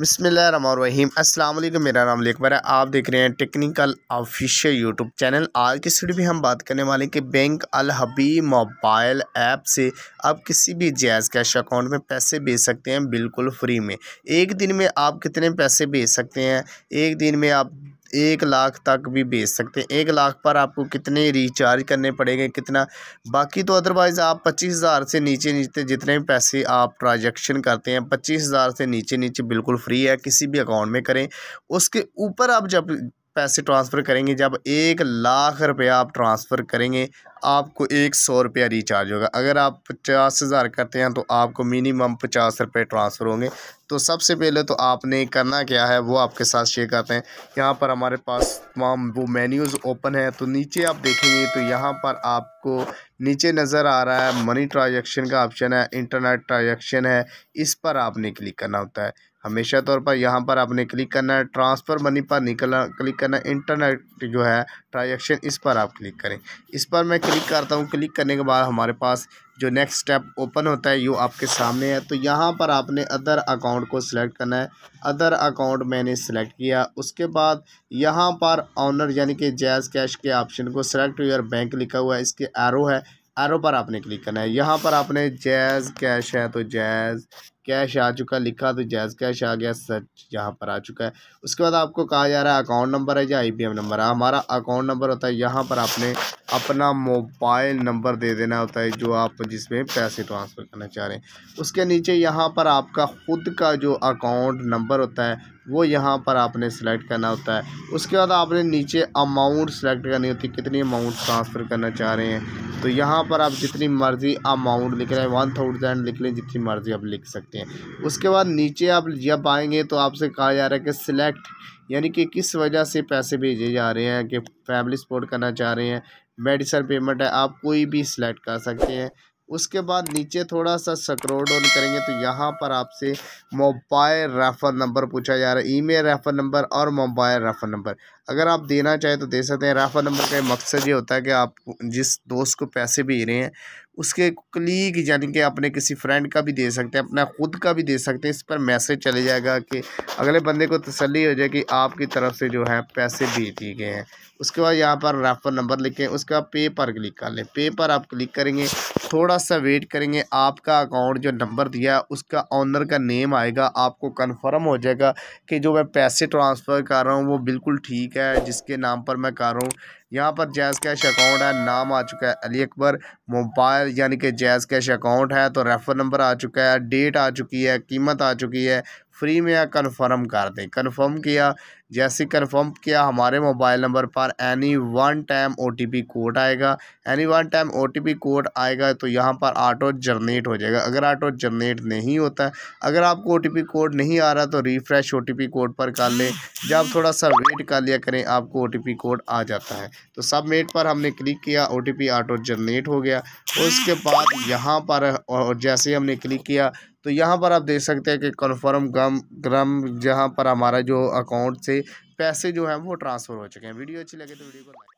बसमीम मेरा नाम लेकबर है आप देख रहे हैं टेक्निकल ऑफिशियल यूट्यूब चैनल आज की वीडियो में हम बात करने वाले हैं कि बैंक अल हबी मोबाइल ऐप से आप किसी भी जैज़ कैश अकाउंट में पैसे भेज सकते हैं बिल्कुल फ्री में एक दिन में आप कितने पैसे भेज सकते हैं एक दिन में आप एक लाख तक भी बेच सकते हैं एक लाख पर आपको कितने रिचार्ज करने पड़ेंगे कितना बाकी तो अदरवाइज़ आप पच्चीस हज़ार से नीचे नीचे जितने भी पैसे आप ट्रांजेक्शन करते हैं पच्चीस हज़ार से नीचे नीचे बिल्कुल फ्री है किसी भी अकाउंट में करें उसके ऊपर आप जब पैसे ट्रांसफ़र करेंगे जब एक लाख रुपया आप ट्रांसफ़र करेंगे आपको एक सौ रुपया रिचार्ज होगा अगर आप पचास हज़ार करते हैं तो आपको मिनिमम पचास रुपये ट्रांसफ़र होंगे तो सबसे पहले तो आपने करना क्या है वो आपके साथ शेयर करते हैं यहाँ पर हमारे पास तमाम वो मेन्यूज़ ओपन है तो नीचे आप देखेंगे तो यहाँ पर आपको नीचे नज़र आ रहा है मनी ट्रांजेक्शन का ऑप्शन है इंटरनेट ट्रांजेक्शन है इस पर आपने क्लिक करना होता है हमेशा तौर पर यहाँ पर आपने क्लिक करना है ट्रांसफ़र मनी पर निकलना क्लिक करना है इंटरनेट जो है ट्रांजेक्शन इस पर आप क्लिक करें इस पर मैं क्लिक करता हूँ क्लिक करने के बाद हमारे पास जो नेक्स्ट स्टेप ओपन होता है यू आपके सामने है तो यहाँ पर आपने अदर अकाउंट को सिलेक्ट करना है अदर अकाउंट मैंने सेलेक्ट किया उसके बाद यहाँ पर ऑनर यानी कि जैज़ कैश के ऑप्शन को सिलेक्ट योर बैंक लिखा हुआ है इसके एरो है एरो पर आपने क्लिक करना है यहाँ पर आपने जैज़ कैश है तो जैज़ कैश आ चुका लिखा तो जायज़ कैश आ गया सच यहाँ पर आ चुका है उसके बाद आपको कहा जा रहा है अकाउंट नंबर है या आईपीएम नंबर है हमारा अकाउंट नंबर होता है यहाँ पर आपने अपना मोबाइल नंबर दे देना होता है जो आप जिसमें पैसे ट्रांसफ़र करना चाह रहे हैं उसके नीचे यहाँ पर आपका ख़ुद का जो अकाउंट नंबर होता है वो यहाँ पर आपने सेलेक्ट करना होता है उसके बाद आपने नीचे अमाउंट सेलेक्ट करनी होती है कितनी अमाउंट ट्रांसफ़र करना चाह रहे हैं तो यहाँ पर आप जितनी मर्ज़ी अमाउंट लिख रहे हैं वन थाउजेंड लिख लें जितनी मर्ज़ी आप लिख सकते हैं सकते हैं उसके बाद नीचे आप जब आएंगे तो आपसे कहा जा रहा है कि सिलेक्ट यानी कि किस वजह से पैसे भेजे जा रहे हैं कि फैमिली सपोर्ट करना चाह रहे हैं मेडिसन पेमेंट है आप कोई भी सिलेक्ट कर सकते हैं उसके बाद नीचे थोड़ा सा स्क्रोल डाउन करेंगे तो यहाँ पर आपसे मोबाइल रेफर नंबर पूछा जा रहा है ईमेल रेफर नंबर और मोबाइल रेफर नंबर अगर आप देना चाहें तो दे सकते हैं रेफर नंबर का मकसद ये होता है कि आप जिस दोस्त को पैसे भेज रहे हैं उसके क्लीग यानी कि अपने किसी फ्रेंड का भी दे सकते हैं अपना ख़ुद का भी दे सकते हैं इस पर मैसेज चले जाएगा कि अगले बंदे को तसली हो जाए कि आपकी तरफ से जो है पैसे भेज दिए गए हैं उसके बाद यहाँ पर रेफर नंबर लिखें उसके बाद पे पर क्लिक कर लें पे पर आप क्लिक करेंगे थोड़ा सा वेट करेंगे आपका अकाउंट जो नंबर दिया उसका ऑनर का नेम आएगा आपको कंफर्म हो जाएगा कि जो मैं पैसे ट्रांसफ़र कर रहा हूँ वो बिल्कुल ठीक है जिसके नाम पर मैं कर रहा हूँ यहाँ पर जैज़ कैश अकाउंट है नाम आ चुका है अली अकबर मोबाइल यानी कि जैज़ कैश अकाउंट है तो रेफर नंबर आ चुका है डेट आ चुकी है कीमत आ चुकी है फ्री में या कन्फर्म कर दें कन्फर्म किया जैसे कन्फर्म किया हमारे मोबाइल नंबर पर any one time O T P code आएगा any one time O T P code आएगा तो यहाँ पर ऑटो जनरेट हो जाएगा अगर ऑटो जनरेट नहीं होता अगर आपको ओ टी पी कोड नहीं आ रहा तो refresh O T P code पर कर लें जब थोड़ा सा वेट कर लिया करें आपको ओ टी पी कोड आ जाता है तो सबमिट पर हमने क्लिक किया ओ ऑटो जनरेट हो गया उसके बाद यहाँ पर और जैसे ही हमने क्लिक किया तो यहाँ पर आप देख सकते हैं कि कन्फर्म गम ग्रम जहाँ पर हमारा जो अकाउंट से पैसे जो हैं वो ट्रांसफ़र हो चुके हैं वीडियो अच्छी लगे तो वीडियो को